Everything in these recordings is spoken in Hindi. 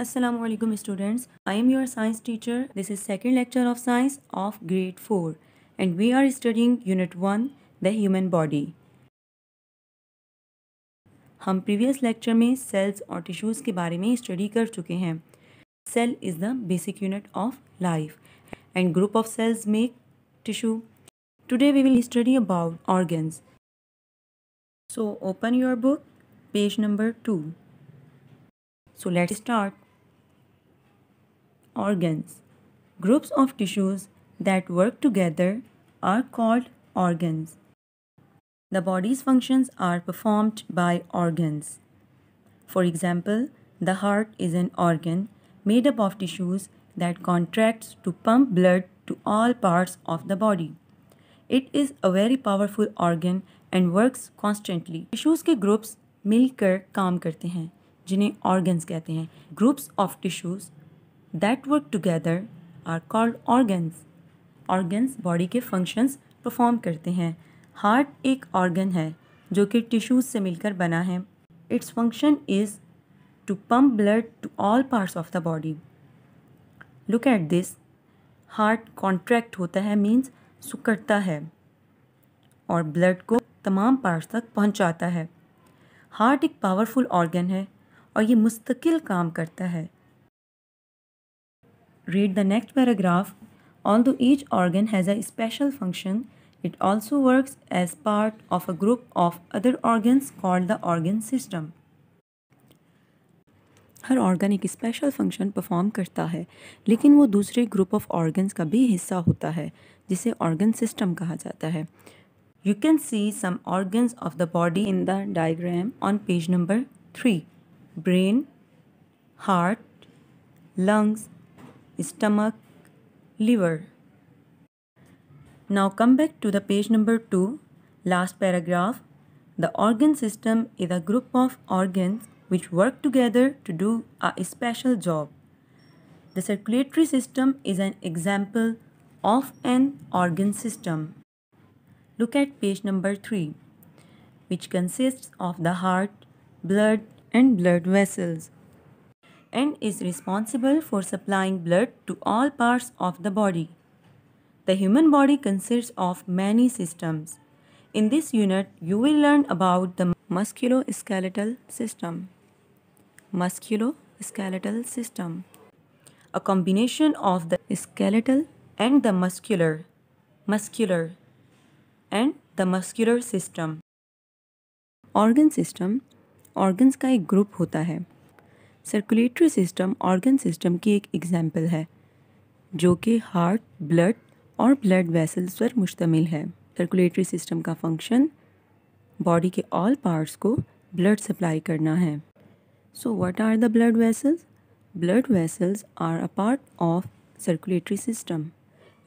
Aslam students I am your science teacher this is second lecture of science of grade four and we are studying unit one the human body हम प्रीवियस लेक्चर में सेल्स और टिश्यूज के बारे में स्टडी कर चुके हैं cell is the basic unit of life and group of cells make tissue today we will study about organ so open your book page number two so let start organs. Groups of tissues that work together are called organs. The body's functions are performed by organs. For example, the heart is an organ made up of tissues that contracts to pump blood to all parts of the body. It is a very powerful organ and works constantly. Tissues के groups मिलकर काम करते हैं जिन्हें organs कहते हैं Groups of tissues that work together are called organs organs body के फंक्शंस परफॉर्म करते हैं हार्ट एक ऑर्गन है जो कि टिश्यूज से मिलकर बना है its function is to pump blood to all parts of the body look at this heart contract होता है मीन्स सुकड़ता है और ब्लड को तमाम पार्ट्स तक पहुंचाता है हार्ट एक पावरफुल ऑर्गन है और ये मुस्तकिल काम करता है Read the next paragraph. Although each organ has a special function, it also works as part of a group of other organs called the organ system. हर ऑर्गन एक स्पेशल फंक्शन परफॉर्म करता है लेकिन वो दूसरे ग्रुप ऑफ ऑर्गन्स का भी हिस्सा होता है जिसे ऑर्गन सिस्टम कहा जाता है you can see some organs of the body in the diagram on page number three brain heart lungs, stomach, liver. Now come back to the page number 2, last paragraph. The organ system is a group of organs which work together to do a special job. The circulatory system is an example of an organ system. Look at page number 3, which consists of the heart, blood and blood vessels and is responsible for supplying blood to all parts of the body. The human body consists of many systems. In this unit, you will learn about the musculoskeletal system. Musculoskeletal system. A combination of the skeletal and the muscular, muscular, and the muscular system. Organ system, organs का एक group होता है सर्कुलेटरी सिस्टम ऑर्गन सिस्टम की एक एग्ज़ाम्पल है जो कि हार्ट ब्लड और ब्लड वेसल्स पर मुश्तमिल है सर्कुलेटरी सिस्टम का फंक्शन बॉडी के ऑल पार्ट्स को ब्लड सप्लाई करना है so what are the blood vessels vessels are a part of circulatory system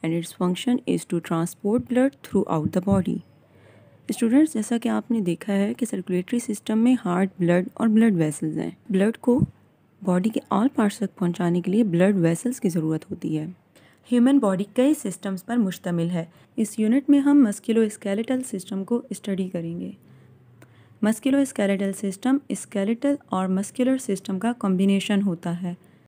and its function is to transport blood throughout the body students जैसा कि आपने देखा है कि सर्कुलेटरी सिस्टम में हार्ट ब्लड और ब्लड वेसल्स हैं ब्लड को बॉडी के ऑल पार्ट्स तक पहुंचाने के लिए ब्लड वेसल्स की ज़रूरत होती है ह्यूमन बॉडी कई सिस्टम्स पर मुश्तमिल है इस यूनिट में हम मस्किलो स्केलेटल सिस्टम को स्टडी करेंगे मस्किलो स्केलेटल सिस्टम स्केलेटल और मस्कुलर सिस्टम का कॉम्बिनेशन होता है